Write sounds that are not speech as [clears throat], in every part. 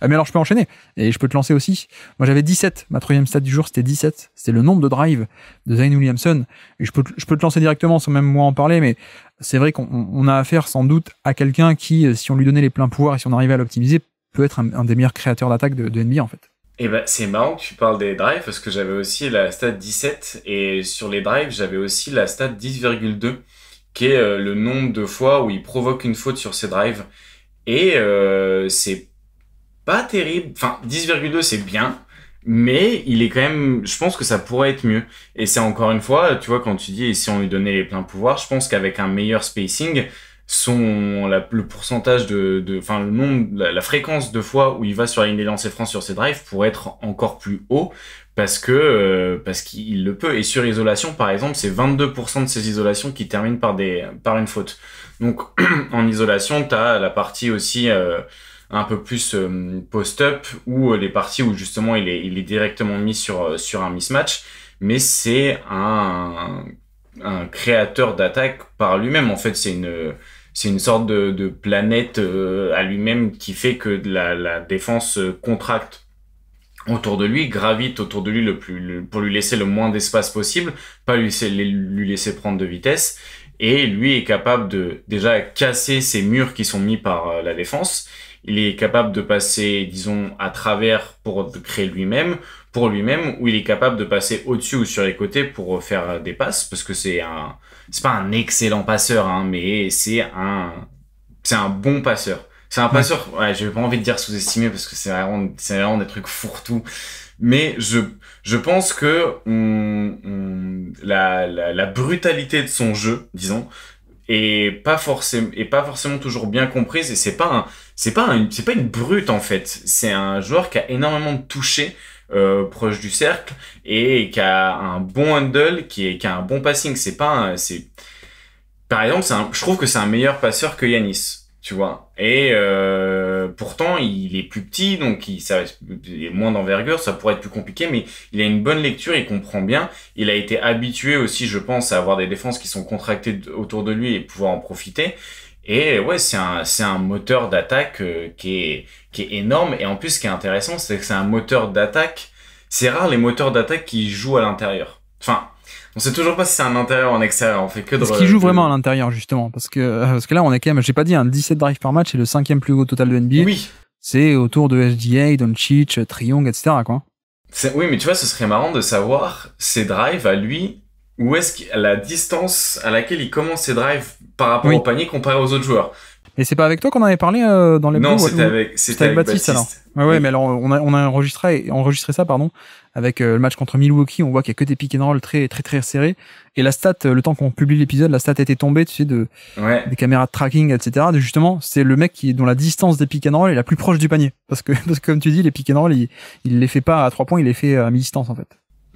Ah, mais alors, je peux enchaîner et je peux te lancer aussi. Moi, j'avais 17. Ma troisième stat du jour, c'était 17. C'était le nombre de drives de Zane Williamson. Et je peux, te, je peux te lancer directement sans même moi en parler, mais c'est vrai qu'on a affaire sans doute à quelqu'un qui, euh, si on lui donnait les pleins pouvoirs et si on arrivait à l'optimiser, peut être un, des meilleurs créateurs d'attaque de, NBA en fait. eh ben, c'est marrant que tu parles des drives parce que j'avais aussi la stat 17 et sur les drives, j'avais aussi la stat 10,2 qui est euh, le nombre de fois où il provoque une faute sur ses drives. Et euh, c'est terrible. Enfin, 10,2 c'est bien, mais il est quand même, je pense que ça pourrait être mieux. Et c'est encore une fois, tu vois, quand tu dis, et si on lui donnait les pleins pouvoirs, je pense qu'avec un meilleur spacing, son, la, le pourcentage de, enfin, le nombre, la, fréquence de fois où il va sur la ligne des lancers francs sur ses drives pourrait être encore plus haut parce que, euh, parce qu'il le peut. Et sur isolation, par exemple, c'est 22% de ses isolations qui terminent par des, par une faute. Donc, [clears throat] en isolation, t'as la partie aussi, euh, un peu plus euh, post-up ou euh, les parties où justement il est, directement mis sur, euh, sur un mismatch, mais c'est un, créateur d'attaque par lui-même. En fait, c'est une, c'est une sorte de, planète à lui-même qui fait que la, défense contracte autour de lui, gravite autour de lui le plus, pour lui laisser le moins d'espace possible, pas lui laisser, lui laisser prendre de vitesse. Et lui est capable de déjà casser ces murs qui sont mis par la défense il est capable de passer, disons, à travers pour créer lui-même, pour lui-même, ou il est capable de passer au-dessus ou sur les côtés pour faire des passes, parce que c'est un, c'est pas un excellent passeur, hein, mais c'est un, c'est un bon passeur. C'est un passeur, ouais, j'ai pas envie de dire sous-estimé parce que c'est vraiment, c'est vraiment des trucs fourre-tout. Mais je, je pense que la, la brutalité de son jeu, disons, et pas forcément et pas forcément toujours bien comprise et c'est pas c'est pas une brute en fait c'est un joueur qui a énormément de touchés euh, proche du cercle et qui a un bon handle qui est a un bon passing c'est pas c'est par exemple je trouve que c'est un meilleur passeur que Yanis tu vois. Et euh, pourtant, il est plus petit, donc il, ça, il est moins d'envergure, ça pourrait être plus compliqué, mais il a une bonne lecture, il comprend bien. Il a été habitué aussi, je pense, à avoir des défenses qui sont contractées autour de lui et pouvoir en profiter. Et ouais, c'est un, c'est un moteur d'attaque euh, qui, est, qui est énorme. Et en plus, ce qui est intéressant, c'est que c'est un moteur d'attaque. C'est rare les moteurs d'attaque qui jouent à l'intérieur. Enfin, on sait toujours pas si c'est un intérieur ou un extérieur. On fait que de. Ce qui joue vraiment à l'intérieur justement, parce que euh, parce que là on est quand même, j'ai pas dit, un hein, 17 drives par match, c'est le cinquième plus haut total de NBA. Oui. C'est autour de SGA, Doncic, Triong, etc. Quoi. Oui, mais tu vois, ce serait marrant de savoir ses drives à lui, où est-ce la distance à laquelle il commence ses drives par rapport au panier comparé aux autres joueurs. Et c'est pas avec toi qu'on en avait parlé euh, dans les Non, c'était avec, c'était Baptiste, alors. Ouais, ouais, mais alors on a, on a enregistré, ça, pardon, avec euh, le match contre Milwaukee. On voit qu'il y a que des pick and roll très, très, très serrés. Et la stat, euh, le temps qu'on publie l'épisode, la stat était tombée, tu sais, de, des caméras de tracking, etc. justement, c'est le mec qui, dont la distance des pick and roll est la plus proche du panier. Parce que, [laughs] parce que comme tu dis, les pick and roll, il, les fait pas à trois points, il les fait à mi-distance, en fait.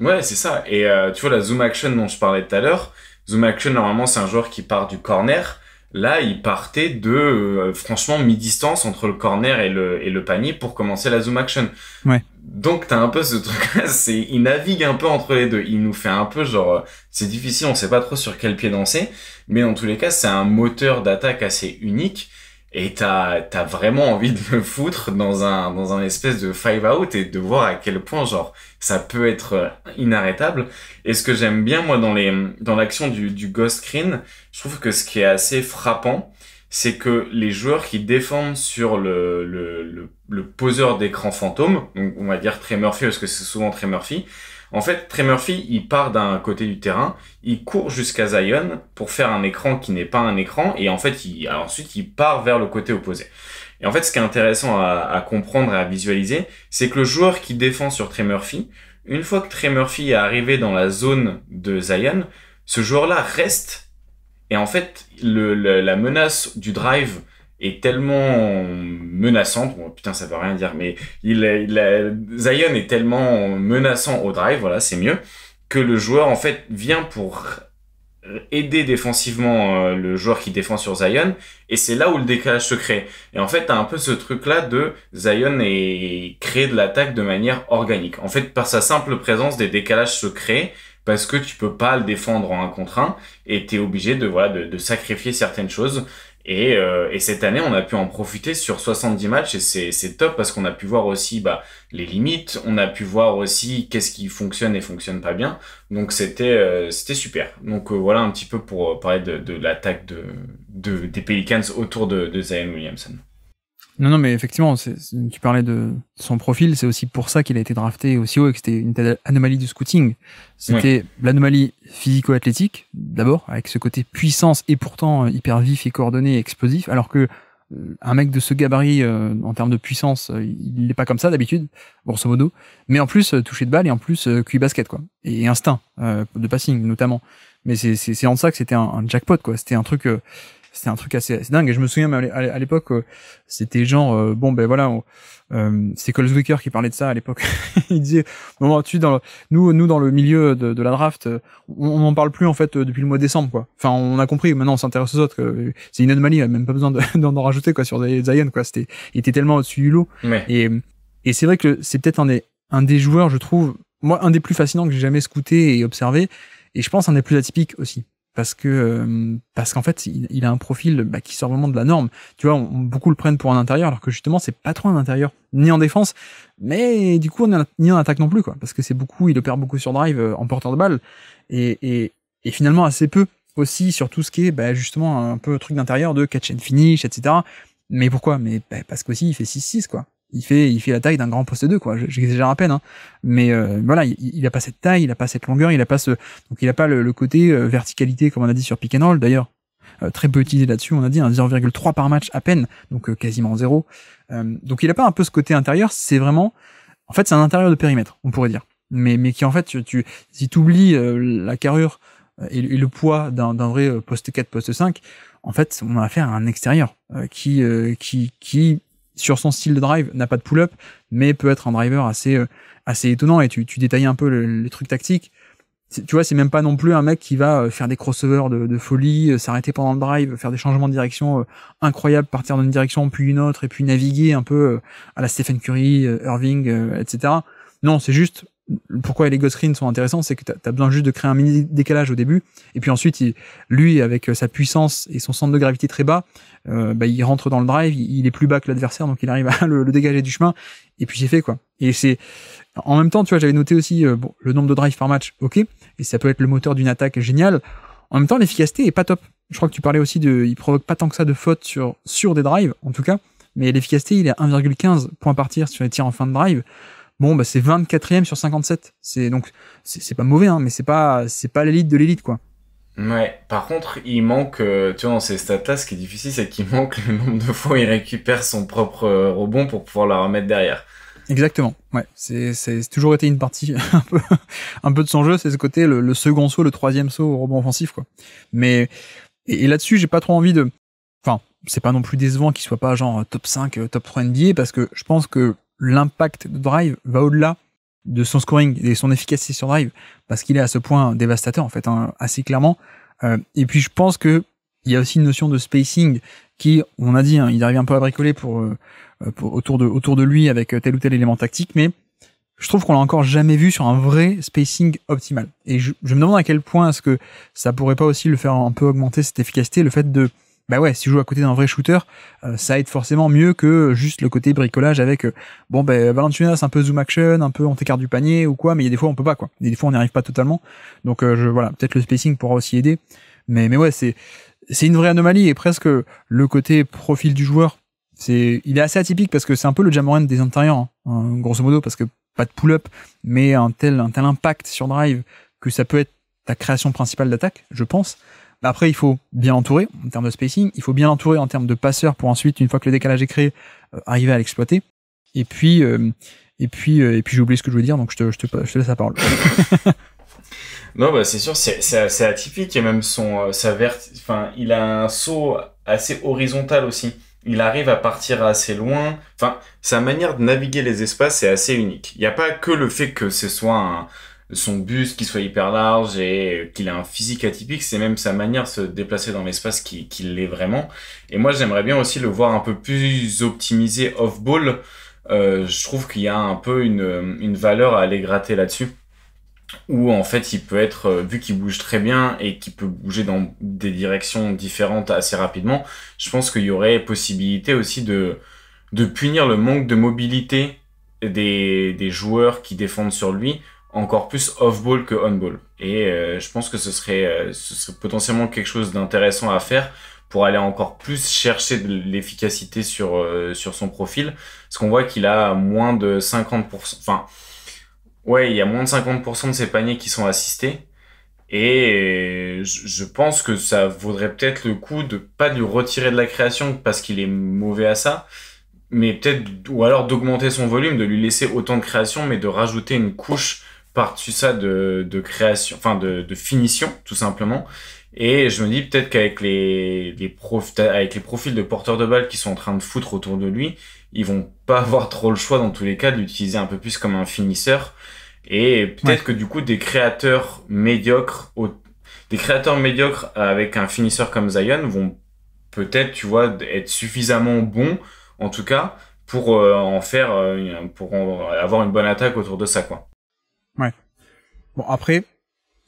Ouais, c'est ça. Et tu vois, la zoom action dont je parlais tout à l'heure, zoom action, normalement, c'est un joueur qui part du corner Là, il partait de euh, franchement mi-distance entre le corner et le, et le panier pour commencer la zoom action. Ouais. Donc t'as un peu ce truc là, [laughs] c'est il navigue un peu entre les deux. Il nous fait un peu genre euh, c'est difficile, on sait pas trop sur quel pied danser, mais dans tous les cas, c'est un moteur d'attaque assez unique et t'as as vraiment envie de me foutre dans un dans un espèce de five out et de voir à quel point genre ça peut être euh, inarrêtable et ce que j'aime bien moi dans les dans l'action du du ghost screen je trouve que ce qui est assez frappant c'est que les joueurs qui défendent sur le le le, le poseur d'écran fantôme donc on va dire très Murphy parce que c'est souvent très Murphy en fait, Trey Murphy, il part d'un côté du terrain, il court jusqu'à Zion pour faire un écran qui n'est pas un écran, et en fait, ensuite, il part vers le côté opposé. Et en fait, ce qui est intéressant à, comprendre et à visualiser, c'est que le joueur qui défend sur Trey Murphy, une fois que Trey Murphy est arrivé dans la zone de Zion, ce joueur-là reste. Et en fait, la menace du drive est tellement menaçante. Bon, putain, ça veut rien dire, mais il, Zion est tellement menaçant au drive, voilà, c'est mieux, que le joueur, en fait, vient pour aider défensivement euh, le joueur qui défend sur Zion et c'est là où le décalage se crée et en fait as un peu ce truc là de Zion et créer de l'attaque de manière organique en fait par sa simple présence des décalages secrets parce que tu peux pas le défendre en un contre un et t'es obligé de voilà de sacrifier certaines choses euh, et, cette année, on a pu en profiter sur 70 matchs et c'est top parce qu'on a pu voir aussi bah, les limites, on a pu voir aussi qu'est-ce qui fonctionne et fonctionne pas bien. Donc c'était euh, c'était super. Donc euh, voilà un petit peu pour parler de, l'attaque de, des Pelicans autour de, de Zion Williamson. Non, non, mais effectivement, tu parlais de son profil, c'est aussi pour ça qu'il a été drafté aussi haut et que c'était une anomalie du scouting. C'était l'anomalie physico-athlétique, d'abord, avec ce côté puissance et pourtant euh, hyper vif et coordonné et explosif, alors que euh, un mec de ce gabarit euh, en termes de puissance, il n'est pas comme ça d'habitude, grosso modo. Mais en plus, toucher de balle et en plus, cuit basket, quoi. Et, instinct de passing, notamment. Mais c'est en ça que c'était un, un, jackpot, quoi. C'était un truc c'était un truc assez, dingue. Et je me souviens mais à l'époque, euh, c'était genre, euh, bon ben voilà, euh, c'est Coleswicker qui parlait de ça à l'époque. [laughs] il disait, bon, tu dans nous, nous dans le milieu de, la draft, on n'en parle plus en fait euh, depuis le mois de décembre quoi. Enfin, on a compris. Maintenant, on s'intéresse aux autres. C'est une anomalie, même pas besoin [laughs] d'en rajouter quoi sur Zion quoi. C'était, il était tellement au-dessus du lot. Et, c'est vrai que c'est peut-être un des, joueurs, je trouve, moi, un des plus fascinants que j'ai jamais scouté et observé. Et je pense un des plus atypiques aussi parce que euh, parce qu'en fait il, a un profil bah, qui sort vraiment de la norme. Tu vois, beaucoup le prennent pour un intérieur alors que justement c'est pas trop un intérieur ni en défense, mais du coup on a, ni en attaque non plus quoi, parce que c'est beaucoup, il opère beaucoup sur drive euh, en porteur de balle et, et, finalement assez peu aussi sur tout ce qui est bah, justement un peu truc d'intérieur de catch and finish etc. Mais pourquoi Mais bah, parce qu'aussi il fait 6-6 quoi il fait, il fait la taille d'un grand poste 2, quoi. J'exagère à peine, hein. Mais euh, voilà, il, il, a pas cette taille, il a pas cette longueur, il a pas ce, donc il a pas le, côté euh, verticalité comme on a dit sur pick d'ailleurs. Euh, très peu utilisé là-dessus, on a dit un 0,3 par match à peine, donc quasiment zéro. donc il a pas un peu ce côté intérieur, c'est vraiment, en fait, c'est un intérieur de périmètre, on pourrait dire. Mais mais qui en fait, tu, tu si t'oublies la carrure et, le poids d'un vrai poste 4, poste 5, en fait, on a affaire à un extérieur qui qui qui sur son style de drive, n'a pas de pull-up, mais peut être un driver assez, euh, assez étonnant. Et tu, tu détaillais un peu le, les trucs tactiques. Tu vois, c'est même pas non plus un mec qui va euh, faire des crossovers de, de folie, euh, s'arrêter pendant le drive, faire des changements de direction incroyables, partir d'une direction puis une autre, et puis naviguer un peu à la Stephen Curry, Irving, etc. Non, c'est juste pourquoi les Ghost sont intéressants, c'est que tu as besoin juste de créer un mini décalage au début, et puis ensuite, lui, avec euh, sa puissance et son centre de gravité très bas, euh, bah, il rentre dans le drive, il, est plus bas que l'adversaire, donc il arrive à [laughs] le, dégager du chemin, et puis c'est fait quoi. Et c'est en même temps, tu vois, j'avais noté aussi euh, le nombre de drives par match, ok, et ça peut être le moteur d'une attaque géniale. En même temps, l'efficacité est pas top. Je crois que tu parlais aussi de, il provoque pas tant que ça de fautes sur sur des drives, en tout cas mais l'efficacité, il est à 1,15 points par tir sur les tirs en fin de drive. Bon, bah, c'est 24e sur 57. C'est donc, c'est pas mauvais, hein, mais c'est pas, c'est pas l'élite de l'élite, quoi. Ouais, par contre, il manque, euh, tu vois, dans ces stats-là, ce qui est difficile, c'est qu'il manque le nombre de fois où il récupère son propre euh, rebond pour pouvoir la remettre derrière. Exactement, ouais. C'est toujours été une partie [laughs] un peu, un peu de son jeu, c'est ce côté, le, second saut, le troisième saut au rebond offensif, quoi. Mais, et, là-dessus, j'ai pas trop envie de. Enfin, c'est pas non plus décevant qu'il soit pas genre top 5, euh, top 3 NBA, parce que je pense que l'impact de Drive va au-delà de son scoring et son efficacité sur Drive parce qu'il est à ce point dévastateur en fait, hein, assez clairement. Euh, et puis je pense que il y a aussi une notion de spacing qui, on a dit, hein, il arrive un peu à bricoler pour, euh, pour, autour de autour de lui avec euh, tel ou tel élément tactique, mais je trouve qu'on l'a encore jamais vu sur un vrai spacing optimal. Et je, je me demande à quel point est-ce que ça pourrait pas aussi le faire un peu augmenter cette efficacité, le fait de bah ouais, si je joue à côté d'un vrai shooter, euh, ça aide forcément mieux que juste le côté bricolage avec euh, bon ben bah, Valentina c'est un peu zoom action, un peu on t'écarte du panier ou quoi, mais il y a des fois on peut pas quoi. Il y a des fois on n'y arrive pas totalement. Donc euh, je voilà, peut-être le spacing pourra aussi aider. Mais mais ouais, c'est c'est une vraie anomalie et presque le côté profil du joueur, c'est il est assez atypique parce que c'est un peu le Jamoran des intérieurs hein, hein, grosso modo parce que pas de pull-up, mais un tel un tel impact sur drive que ça peut être ta création principale d'attaque, je pense. Bah, après, il faut bien entourer en termes de spacing, il faut bien entourer en termes de passeur pour ensuite, une fois que le décalage est créé, euh, arriver à l'exploiter. Et puis, euh, et puis, euh, et puis j'ai oublié ce que je voulais dire, donc je te, je te, laisse la parole. [laughs] non, bah, c'est sûr, c'est atypique et même son, sa vert... enfin, il a un saut assez horizontal aussi. Il arrive à partir assez loin. Enfin, sa manière de naviguer les espaces est assez unique. Il n'y a pas que le fait que ce soit un son buste qui soit hyper large et qu'il a un physique atypique, c'est même sa manière de se déplacer dans l'espace qui, l'est vraiment. Et moi, j'aimerais bien aussi le voir un peu plus optimisé off-ball. Euh, je trouve qu'il y a un peu une, valeur à aller gratter là-dessus. Où en fait, il peut être, euh, vu qu'il bouge très bien et qu'il peut bouger dans des directions différentes assez rapidement, je pense qu'il y aurait possibilité aussi de, punir le manque de mobilité des joueurs qui défendent sur lui encore plus off-ball que on-ball. Et euh, je pense que ce serait, euh, ce serait potentiellement quelque chose d'intéressant à faire pour aller encore plus chercher de l'efficacité sur, euh, sur son profil. Parce qu'on voit qu'il a moins de 50%, enfin, ouais, il y a moins de 50% de ses paniers qui sont assistés. Et je pense que ça vaudrait peut-être le coup de pas lui retirer de la création parce qu'il est mauvais à ça, mais peut-être, ou alors d'augmenter son volume, de lui laisser autant de création, mais de rajouter une couche par-dessus ça de, de création, enfin de, de, finition tout simplement. Et je me dis peut-être qu'avec les, les avec les profils de porteurs de balles qui sont en train de foutre autour de lui, ils vont pas avoir trop le choix dans tous les cas d'utiliser un peu plus comme un finisseur. Et peut-être que du coup des créateurs médiocres, des créateurs médiocres avec un finisseur comme Zion vont peut-être, tu vois, être suffisamment bons en tout cas pour euh, en faire, euh, pour avoir une bonne attaque autour de ça quoi. Ouais. Bon, après,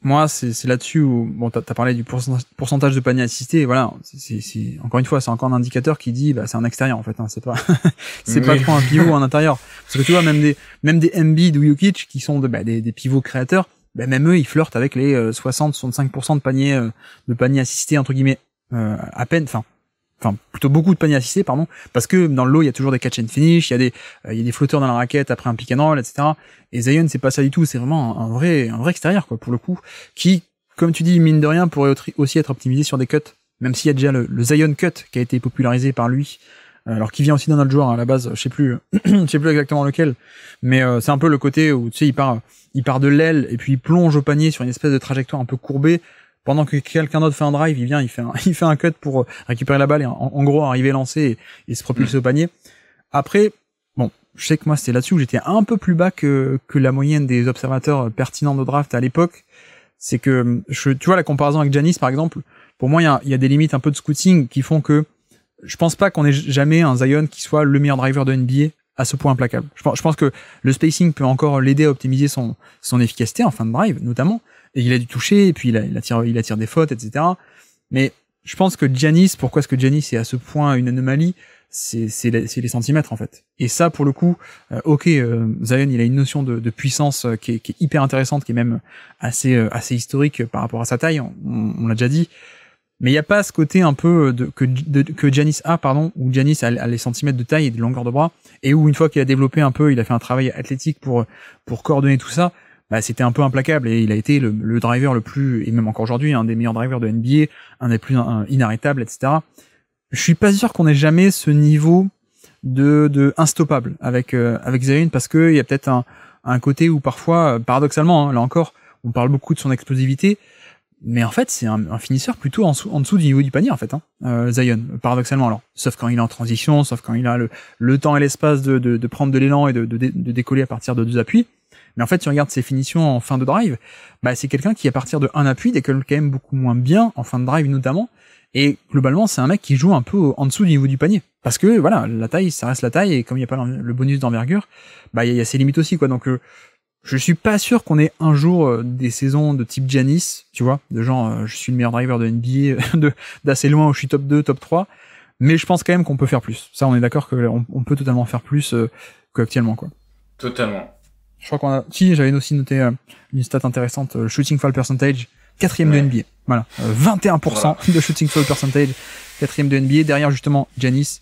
moi, c'est là-dessus où, bon, t'as as parlé du pourcentage de panier assisté, voilà, c'est encore une fois, c'est encore un indicateur qui dit, bah, c'est un extérieur, en fait, hein, c'est pas, [laughs] c'est pas trop un pivot en [laughs] intérieur. Parce que tu vois, même des, même des Embiid ou Jokic, qui sont de, bah, des, pivots créateurs, bah, même eux, ils flirtent avec les 60-65% euh, de panier, euh, de panier assisté, entre guillemets, euh, à peine, enfin, enfin plutôt beaucoup de paniers assistés pardon parce que dans le lot il y a toujours des catch and finish il y a des euh, il y a des flotteurs dans la raquette après un pick and roll etc et Zion c'est pas ça du tout c'est vraiment un, vrai un vrai extérieur quoi pour le coup qui comme tu dis mine de rien pourrait aussi être optimisé sur des cuts même s'il y a déjà le, Zion cut qui a été popularisé par lui euh, alors qui vient aussi d'un autre joueur hein, à la base je sais plus euh, [clears throat] je sais plus exactement lequel mais c'est un peu le côté où tu sais il part il part de l'aile et puis il plonge au panier sur une espèce de trajectoire un peu courbée pendant que quelqu'un d'autre fait un drive, il vient, il fait un, [laughs] il fait un cut pour euh, récupérer la balle et en, gros arriver lancer et, se propulser mm. au panier. Après, bon, je sais que moi c'était là-dessus où j'étais un peu plus bas que, que la moyenne des observateurs euh, pertinents de draft à l'époque. C'est que, hum, je, tu vois, la comparaison avec Janis par exemple, pour moi il y a, y a, des limites un peu de scouting qui font que je pense pas qu'on ait jamais un Zion qui soit le meilleur driver de NBA à ce point implacable. Je pense, je pense que le spacing peut encore l'aider à optimiser son, son efficacité en fin de drive notamment, et il a dû toucher, et puis il, il, attire, il attire des fautes, etc. Mais je pense que Janis, pourquoi est-ce que Giannis est à ce point une anomalie c'est les centimètres en fait. Et ça, pour le coup, euh, ok, euh, Zion, il a une notion de, puissance euh, qui est, hyper intéressante, qui est même assez, assez historique par rapport à sa taille. On, l'a déjà dit. Mais il n'y a pas ce côté un peu de, que, de, Janice a, pardon, où Janice a, a, les centimètres de taille et de longueur de bras, et où une fois qu'il a développé un peu, il a fait un travail athlétique pour, pour coordonner tout ça, bah, c'était un peu implacable et il a été le, driver le plus et même encore aujourd'hui un des meilleurs drivers de NBA, un des plus inarrêtables, etc. Je suis pas sûr qu'on ait jamais ce niveau de, de instoppable avec euh, avec Zion parce que il y a peut-être un, côté où parfois paradoxalement hein, là encore on parle beaucoup de son explosivité mais en fait c'est un, un, finisseur plutôt en, en, dessous du niveau du panier en fait hein, euh, Zion paradoxalement alors sauf quand il est en transition sauf quand il a le, le temps et l'espace de, prendre de l'élan et de décoller à partir de deux appuis mais en fait, si on regarde ses finitions en fin de drive, bah, c'est quelqu'un qui, à partir de un appui, décolle quand même beaucoup moins bien, en fin de drive notamment. Et globalement, c'est un mec qui joue un peu en dessous du niveau du panier. Parce que, voilà, la taille, ça reste la taille, et comme il n'y a pas le bonus d'envergure, bah, il y, a ses limites aussi, quoi. Donc, euh, je suis pas sûr qu'on ait un jour euh, des saisons de type Janice, tu vois, de genre euh, je suis le meilleur driver de NBA, [laughs] d'assez loin où je suis top 2, top 3, mais je pense quand même qu'on peut faire plus. Ça, on est d'accord qu'on on peut totalement faire plus euh, qu'actuellement, quoi. Totalement. Je crois qu'on a. Si, j'avais aussi noté euh, une stat intéressante, le euh, shooting foul percentage, quatrième de NBA. Voilà, 21% euh, de shooting foul percentage, quatrième de NBA. Derrière justement Janis,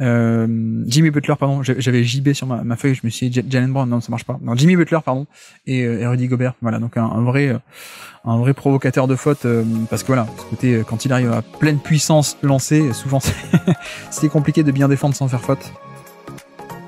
euh, Jimmy Butler, pardon. J'avais JB sur ma, feuille, je me suis dit Jalen Brown, non, ça marche pas. Non, Jimmy Butler, pardon, et, Rudy Gobert. Voilà, donc un, vrai, un vrai provocateur de faute, parce que voilà, ce côté, quand il arrive à pleine puissance lancée, souvent [laughs] c'est compliqué de bien défendre sans faire faute.